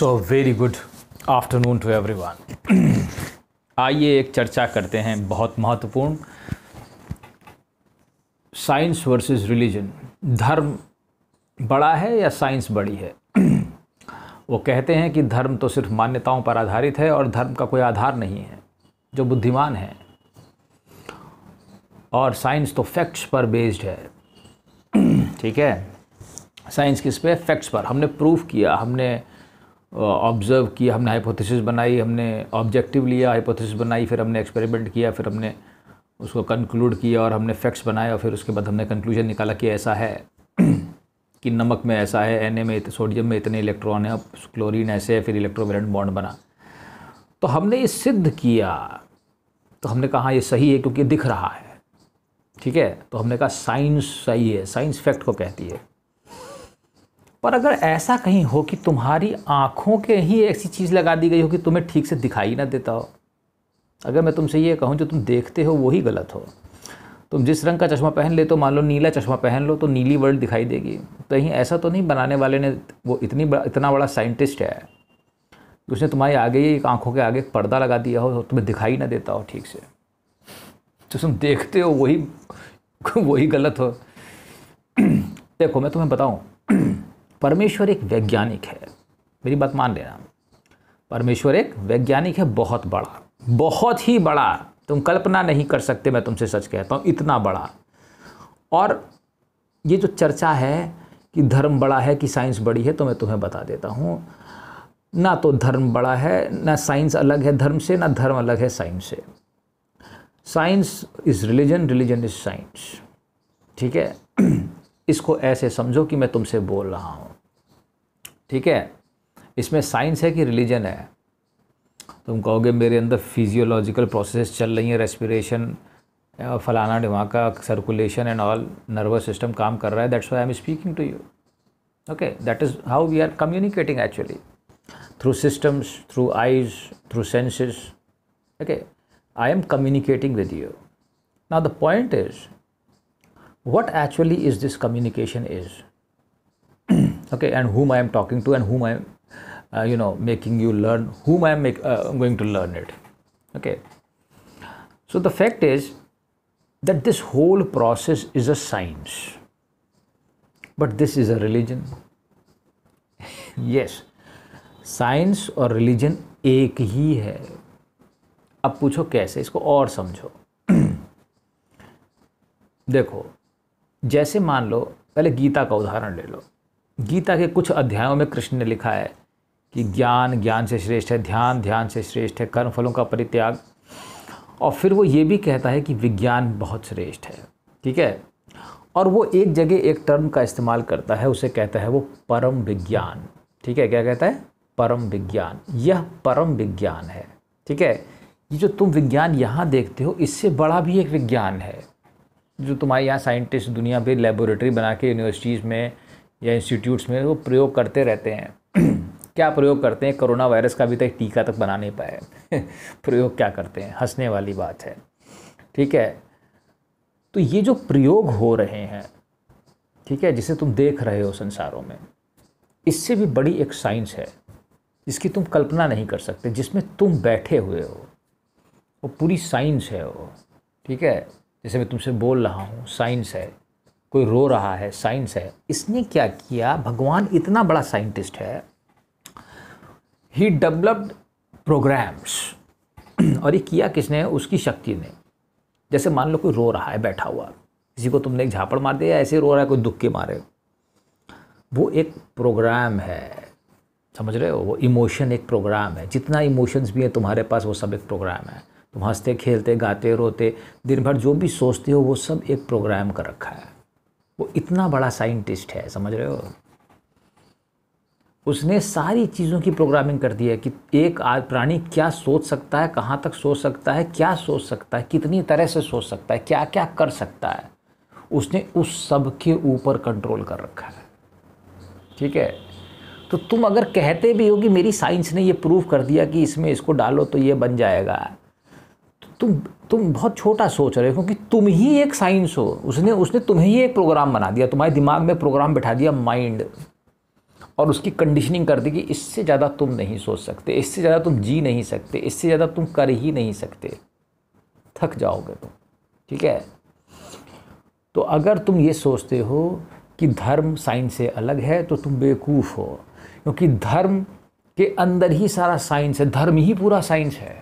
so very good afternoon to everyone आइए एक चर्चा करते हैं बहुत महत्वपूर्ण साइंस वर्सेस रिलीजन धर्म बड़ा है या साइंस बड़ी है वो कहते हैं कि धर्म तो सिर्फ मान्यताओं पर आधारित है और धर्म का कोई आधार नहीं है जो बुद्धिमान तो है और साइंस तो फैक्ट्स पर बेस्ड है ठीक है साइंस किस पे फैक्ट्स पर हमने प्रूफ किया हमने ऑब्ज़र्व किया हमने हाइपोथेसिस बनाई हमने ऑब्जेक्टिव लिया हाइपोथेसिस बनाई फिर हमने एक्सपेरिमेंट किया फिर हमने उसको कंक्लूड किया और हमने फैक्ट्स बनाए और फिर उसके बाद हमने कंक्लूजन निकाला कि ऐसा है कि नमक में ऐसा है एन में सोडियम में इतने इलेक्ट्रॉन है क्लोरीन ऐसे है फिर इलेक्ट्रोवेलेंट बॉन्ड बना तो हमने ये सिद्ध किया तो हमने कहा ये सही है क्योंकि दिख रहा है ठीक है तो हमने कहा साइंस सही है साइंस फैक्ट को कहती है पर अगर ऐसा कहीं हो कि तुम्हारी आँखों के ही ऐसी चीज़ लगा दी गई हो कि तुम्हें ठीक से दिखाई ना देता हो अगर मैं तुमसे ये कहूँ जो तुम देखते हो वही गलत हो तुम जिस रंग का चश्मा पहन ले तो मान लो नीला चश्मा पहन लो तो नीली वर्ल्ड दिखाई देगी कहीं ऐसा तो नहीं बनाने वाले ने वो इतनी बड़ा इतना बड़ा साइंटिस्ट है उसने तुम्हारे आगे ही एक आँखों के आगे एक पर्दा लगा दिया हो तुम्हें दिखाई ना देता हो ठीक से तो तुम देखते हो वही वही गलत हो देखो मैं तुम्हें बताऊँ परमेश्वर एक वैज्ञानिक है मेरी बात मान लेना परमेश्वर एक वैज्ञानिक है बहुत बड़ा बहुत ही बड़ा तुम कल्पना नहीं कर सकते मैं तुमसे सच कहता हूँ इतना बड़ा और ये जो चर्चा है कि धर्म बड़ा है कि साइंस बड़ी है तो मैं तुम्हें बता देता हूँ ना तो धर्म बड़ा है ना साइंस अलग है धर्म से ना धर्म अलग है साइंस से science is religion religion is science ठीक है इसको ऐसे समझो कि मैं तुमसे बोल रहा हूँ ठीक है इसमें साइंस है कि रिलीजन है तुम कहोगे मेरे अंदर फिजियोलॉजिकल प्रोसेस चल रही है रेस्पिरेशन फलाना दिमाग का circulation and all nervous system काम कर रहा है that's why I am speaking to you okay that is how we are communicating actually through systems through eyes through senses okay I am communicating with you now the point is what actually is this communication is okay and whom i am talking to and whom i am uh, you know making you learn whom i am make, uh, going to learn it okay so the fact is that this whole process is a science but this is a religion yes science और religion एक ही है अब पूछो कैसे इसको और समझो देखो जैसे मान लो पहले गीता का उदाहरण ले लो गीता के कुछ अध्यायों में कृष्ण ने लिखा है कि ज्ञान ज्ञान से श्रेष्ठ है ध्यान ध्यान से श्रेष्ठ है कर्म फलों का परित्याग और फिर वो ये भी कहता है कि विज्ञान बहुत श्रेष्ठ है ठीक है और वो एक जगह एक टर्म का इस्तेमाल करता है उसे कहता है वो परम विज्ञान ठीक है क्या कहता है परम विज्ञान यह परम विज्ञान है ठीक है ये जो तुम विज्ञान यहाँ देखते हो इससे बड़ा भी एक विज्ञान है जो तुम्हारे यहाँ साइंटिस्ट दुनिया भर लेबोरेटरी बना के यूनिवर्सिटीज़ में या इंस्टीट्यूट्स में वो प्रयोग करते रहते हैं क्या प्रयोग करते हैं कोरोना वायरस का अभी तक टीका तक बना नहीं पाए प्रयोग क्या करते हैं हंसने वाली बात है ठीक है तो ये जो प्रयोग हो रहे हैं ठीक है जिसे तुम देख रहे हो संसारों में इससे भी बड़ी एक साइंस है जिसकी तुम कल्पना नहीं कर सकते जिसमें तुम बैठे हुए हो वो पूरी साइंस है वो ठीक है जैसे मैं तुमसे बोल रहा हूँ साइंस है कोई रो रहा है साइंस है इसने क्या किया भगवान इतना बड़ा साइंटिस्ट है ही डेवलप्ड प्रोग्राम्स और ये किया किसने उसकी शक्ति ने जैसे मान लो कोई रो रहा है बैठा हुआ किसी को तुमने एक झापड़ मार दिया ऐसे रो रहा है कोई दुख के मारे वो एक प्रोग्राम है समझ रहे हो वो इमोशन एक प्रोग्राम है जितना इमोशंस भी हैं तुम्हारे पास वो सब एक प्रोग्राम है तुम तो हंसते खेलते गाते रोते दिन भर जो भी सोचते हो वो सब एक प्रोग्राम कर रखा है वो इतना बड़ा साइंटिस्ट है समझ रहे हो उसने सारी चीज़ों की प्रोग्रामिंग कर दी है कि एक आज प्राणी क्या सोच सकता है कहाँ तक सोच सकता है क्या सोच सकता है कितनी तरह से सोच सकता है क्या क्या कर सकता है उसने उस सब के ऊपर कंट्रोल कर रखा है ठीक है तो तुम अगर कहते भी हो कि मेरी साइंस ने ये प्रूव कर दिया कि इसमें इसको डालो तो ये बन जाएगा तुम तुम बहुत छोटा सोच रहे हो क्योंकि तुम ही एक साइंस हो उसने उसने तुम्हें ही एक प्रोग्राम बना दिया तुम्हारे दिमाग में प्रोग्राम बैठा दिया माइंड और उसकी कंडीशनिंग कर दी कि इससे ज़्यादा तुम नहीं सोच सकते इससे ज़्यादा तुम जी नहीं सकते इससे ज़्यादा तुम कर ही नहीं सकते थक जाओगे तुम ठीक है तो अगर तुम ये सोचते हो कि धर्म साइंस से अलग है तो तुम बेवकूफ़ हो क्योंकि धर्म के अंदर ही सारा साइंस है धर्म ही पूरा साइंस है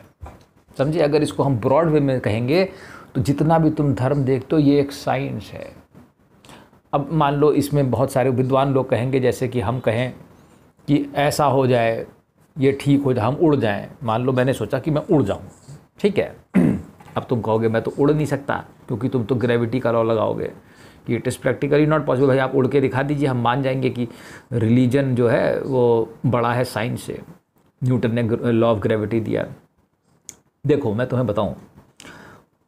समझे अगर इसको हम ब्रॉड वे में कहेंगे तो जितना भी तुम धर्म देखते हो ये एक साइंस है अब मान लो इसमें बहुत सारे विद्वान लोग कहेंगे जैसे कि हम कहें कि ऐसा हो जाए ये ठीक हो जाए हम उड़ जाएं मान लो मैंने सोचा कि मैं उड़ जाऊं ठीक है अब तुम कहोगे मैं तो उड़ नहीं सकता क्योंकि तुम तो ग्रेविटी का लॉ लगाओगे कि it is practically not possible भाई आप उड़ के दिखा दीजिए हम मान जाएंगे कि रिलीजन जो है वो बड़ा है साइंस से न्यूटन ने लॉ ऑफ ग्रेविटी दिया देखो मैं तुम्हें बताऊँ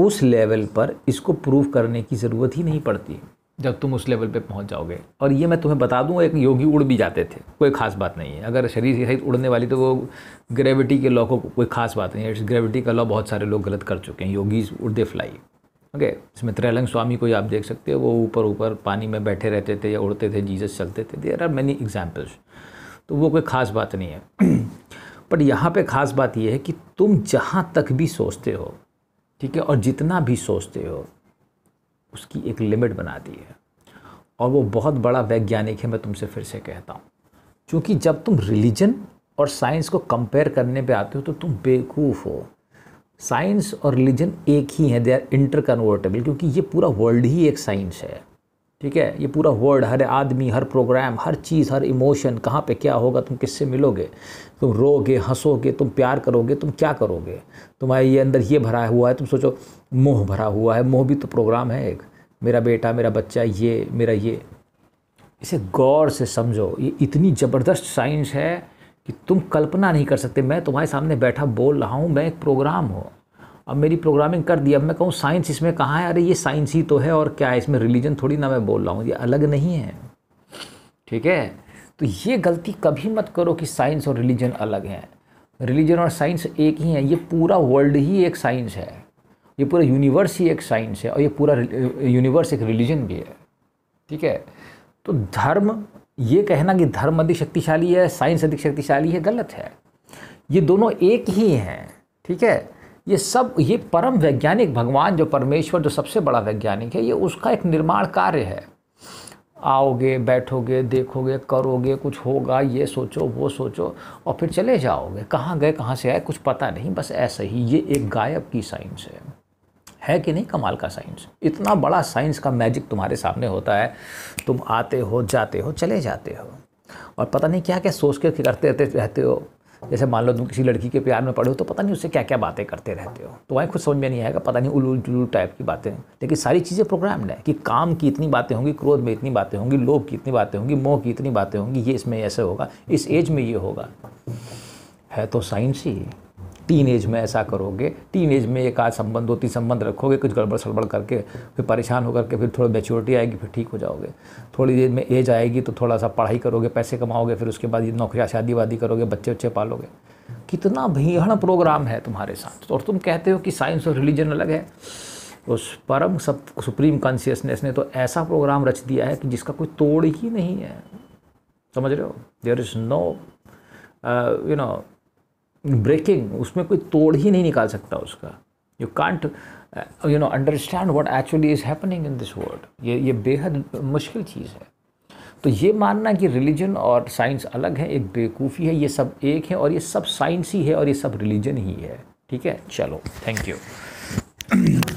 उस लेवल पर इसको प्रूव करने की ज़रूरत ही नहीं पड़ती जब तुम उस लेवल पे पहुंच जाओगे और ये मैं तुम्हें बता दूँ एक योगी उड़ भी जाते थे कोई खास बात नहीं है अगर शरीर के सही उड़ने वाली तो वो ग्रेविटी के लॉ को कोई खास बात नहीं है इट्स ग्रेविटी का लॉ बहुत सारे लोग गलत कर चुके हैं योगीज दे फ्लाई ओके इसमें त्रैलंग स्वामी को आप देख सकते हो वो ऊपर ऊपर पानी में बैठे रहते थे या उड़ते थे जीजस चलते थे देर आर मैनी एग्जाम्पल्स तो वो कोई ख़ास बात नहीं है पर यहाँ पे ख़ास बात यह है कि तुम जहाँ तक भी सोचते हो ठीक है और जितना भी सोचते हो उसकी एक लिमिट बना दी है और वो बहुत बड़ा वैज्ञानिक है मैं तुमसे फिर से कहता हूँ क्योंकि जब तुम रिलीजन और साइंस को कंपेयर करने पे आते हो तो तुम बेवकूफ़ हो साइंस और रिलीजन एक ही है दे आर इंटर क्योंकि ये पूरा वर्ल्ड ही एक साइंस है ठीक है ये पूरा वर्ड हर आदमी हर प्रोग्राम हर चीज़ हर इमोशन कहाँ पे क्या होगा तुम किससे मिलोगे तुम रोगे हंसोगे तुम प्यार करोगे तुम क्या करोगे तुम्हारे ये अंदर ये भरा हुआ है तुम सोचो मोह भरा हुआ है मोह भी तो प्रोग्राम है एक मेरा बेटा मेरा बच्चा ये मेरा ये इसे गौर से समझो ये इतनी ज़बरदस्त साइंस है कि तुम कल्पना नहीं कर सकते मैं तुम्हारे सामने बैठा बोल रहा हूँ मैं एक प्रोग्राम हूँ अब मेरी प्रोग्रामिंग कर दी अब मैं कहूँ साइंस इसमें कहाँ है अरे ये साइंस ही तो है और क्या है इसमें रिलीजन थोड़ी ना मैं बोल रहा हूँ ये अलग नहीं है ठीक है तो ये गलती कभी मत करो कि साइंस और रिलीजन अलग हैं रिलीजन और साइंस एक ही है ये पूरा वर्ल्ड ही एक साइंस है ये पूरा यूनिवर्स ही एक साइंस है और ये पूरा यूनिवर्स एक रिलीजन भी है ठीक है तो धर्म ये कहना कि धर्म अधिक शक्तिशाली है साइंस अधिक शक्तिशाली है गलत है ये दोनों एक ही हैं ठीक है ये सब ये परम वैज्ञानिक भगवान जो परमेश्वर जो सबसे बड़ा वैज्ञानिक है ये उसका एक निर्माण कार्य है आओगे बैठोगे देखोगे करोगे कुछ होगा ये सोचो वो सोचो और फिर चले जाओगे कहाँ गए कहाँ से आए कुछ पता नहीं बस ऐसा ही ये एक गायब की साइंस है है कि नहीं कमाल का साइंस इतना बड़ा साइंस का मैजिक तुम्हारे सामने होता है तुम आते हो जाते हो चले जाते हो और पता नहीं क्या क्या सोच के करते रहते रहते हो जैसे मान लो तुम किसी लड़की के प्यार में पड़े हो तो पता नहीं उससे क्या क्या बातें करते रहते हो तो वहीं खुद समझ में नहीं आएगा पता नहीं उलू जुलू टाइप की बातें लेकिन सारी चीज़ें प्रोग्रामड है कि काम की इतनी बातें होंगी क्रोध में इतनी बातें होंगी लोभ की इतनी बातें होंगी मोह की इतनी बातें होंगी ये इसमें ऐसे होगा इस एज में ये होगा है तो साइंस ही टीन एज में ऐसा करोगे टीन एज में एक आध संबंध दो तीन संबंध रखोगे कुछ गड़बड़ सड़बड़ करके फिर परेशान होकर के फिर थोड़ी मेच्योरिटी आएगी फिर ठीक हो जाओगे थोड़ी देर में एज आएगी तो थोड़ा सा पढ़ाई करोगे पैसे कमाओगे फिर उसके बाद ये नौकरियाँ शादी वादी करोगे बच्चे उच्चे पालोगे कितना भीहण प्रोग्राम है तुम्हारे साथ और तुम कहते हो कि साइंस और रिलीजन अलग है उस परम सब सुप्रीम कॉन्शियसनेस ने तो ऐसा प्रोग्राम रच दिया है कि जिसका कोई तोड़ ही नहीं है समझ रहे हो there is no you know breaking उसमें कोई तोड़ ही नहीं निकाल सकता उसका you can't you know understand what actually is happening in this world ये ये बेहद मुश्किल चीज़ है तो ये मानना कि रिलीजन और साइंस अलग है एक बेवकूफ़ी है ये सब एक है और ये सब साइंस ही है और ये सब रिलीजन ही है ठीक है चलो थैंक यू